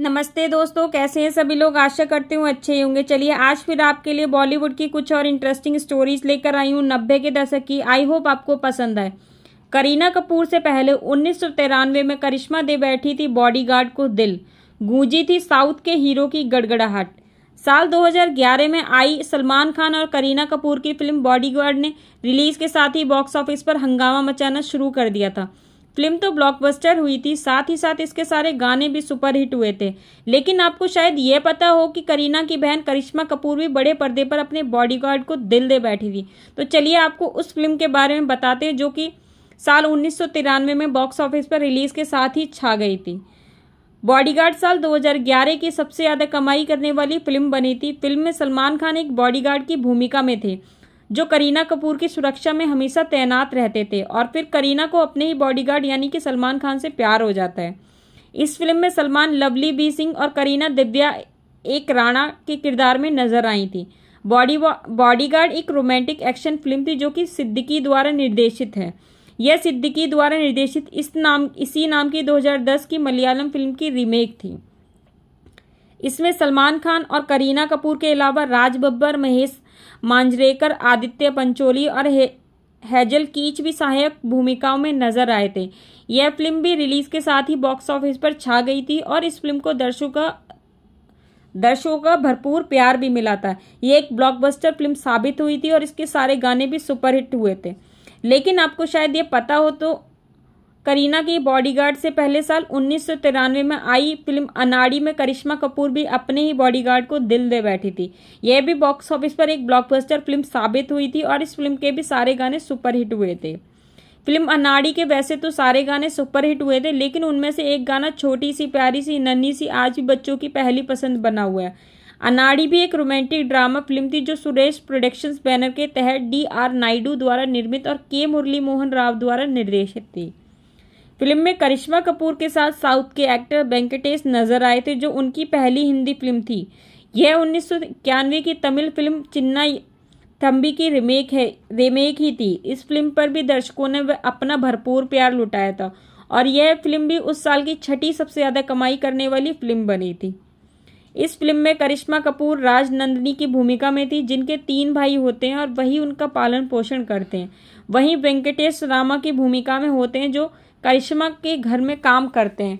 नमस्ते दोस्तों कैसे हैं सभी लोग आशा करते हूँ अच्छे होंगे चलिए आज फिर आपके लिए बॉलीवुड की कुछ और इंटरेस्टिंग स्टोरीज लेकर आई हूँ नब्बे के दशक की आई होप आपको पसंद आए करीना कपूर से पहले उन्नीस में करिश्मा दे बैठी थी बॉडीगार्ड को दिल गूंजी थी साउथ के हीरो की गड़गड़ाहट साल 2011 में आई सलमान खान और करीना कपूर की फिल्म बॉडीगार्ड ने रिलीज के साथ ही बॉक्स ऑफिस पर हंगामा मचाना शुरू कर दिया था फिल्म तो ब्लॉकबस्टर हुई थी साथ ही साथ इसके सारे गाने भी सुपरहिट हुए थे लेकिन आपको शायद ये पता हो कि करीना की बहन करिश्मा कपूर भी बड़े पर्दे पर अपने बॉडीगार्ड को दिल दे बैठी थी तो चलिए आपको उस फिल्म के बारे में बताते हैं जो कि साल उन्नीस में बॉक्स ऑफिस पर रिलीज के साथ ही छा गई थी बॉडीगार्ड साल 2011 की सबसे ज़्यादा कमाई करने वाली फिल्म बनी थी फिल्म में सलमान खान एक बॉडीगार्ड की भूमिका में थे जो करीना कपूर की सुरक्षा में हमेशा तैनात रहते थे और फिर करीना को अपने ही बॉडीगार्ड यानी कि सलमान खान से प्यार हो जाता है इस फिल्म में सलमान लवली बी सिंह और करीना दिव्या एक राणा के किरदार में नजर आई थी बॉडी बॉडीगार्ड एक रोमांटिक एक्शन फिल्म थी जो कि सिद्दीकी द्वारा निर्देशित है यह सिद्दीकी द्वारा निर्देशित इस नाम इसी नाम की 2010 की मलयालम फिल्म की रीमेक थी इसमें सलमान खान और करीना कपूर के अलावा राज बब्बर महेश मांजरेकर आदित्य पंचोली और हे, हैजल कीच भी सहायक भूमिकाओं में नजर आए थे यह फिल्म भी रिलीज के साथ ही बॉक्स ऑफिस पर छा गई थी और इस फिल्म को दर्शकों का दर्शकों का भरपूर प्यार भी मिला था यह एक ब्लॉकबस्टर फिल्म साबित हुई थी और इसके सारे गाने भी सुपरहिट हुए थे लेकिन आपको शायद ये पता हो तो करीना की बॉडीगार्ड से पहले साल उन्नीस में आई फिल्म अनाड़ी में करिश्मा कपूर भी अपने ही बॉडीगार्ड को दिल दे बैठी थी यह भी बॉक्स ऑफिस पर एक ब्लॉकबस्टर फिल्म साबित हुई थी और इस फिल्म के भी सारे गाने सुपरहिट हुए थे फिल्म अनाड़ी के वैसे तो सारे गाने सुपरहिट हुए थे लेकिन उनमें से एक गाना छोटी सी प्यारी सी नन्ही सी आज भी बच्चों की पहली पसंद बना हुआ है अनाड़ी भी एक रोमांटिक ड्रामा फिल्म थी जो सुरेश प्रोडक्शंस बैनर के तहत डी आर नायडू द्वारा निर्मित और के मुरली मोहन राव द्वारा निर्देशित थी फिल्म में करिश्मा कपूर के साथ साउथ के एक्टर वेंकटेश नजर आए थे जो उनकी पहली हिंदी फिल्म थी यह उन्नीस की तमिल फिल्म चिन्ना थम्बी की रीमेक है रीमेक ही थी इस फिल्म पर भी दर्शकों ने अपना भरपूर प्यार लुटाया था और यह फिल्म भी उस साल की छठी सबसे ज़्यादा कमाई करने वाली फिल्म बनी थी इस फिल्म में करिश्मा कपूर राज की भूमिका में थी जिनके तीन भाई होते हैं और वही उनका पालन पोषण करते हैं वहीं वेंकटेश रामा की भूमिका में होते हैं जो करिश्मा के घर में काम करते हैं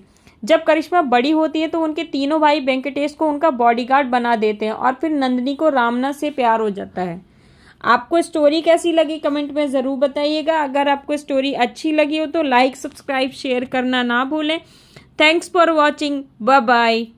जब करिश्मा बड़ी होती है तो उनके तीनों भाई वेंकटेश को उनका बॉडीगार्ड बना देते हैं और फिर नंदनी को रामना से प्यार हो जाता है आपको स्टोरी कैसी लगी कमेंट में ज़रूर बताइएगा अगर आपको स्टोरी अच्छी लगी हो तो लाइक सब्सक्राइब शेयर करना ना भूलें थैंक्स फॉर वॉचिंग बाय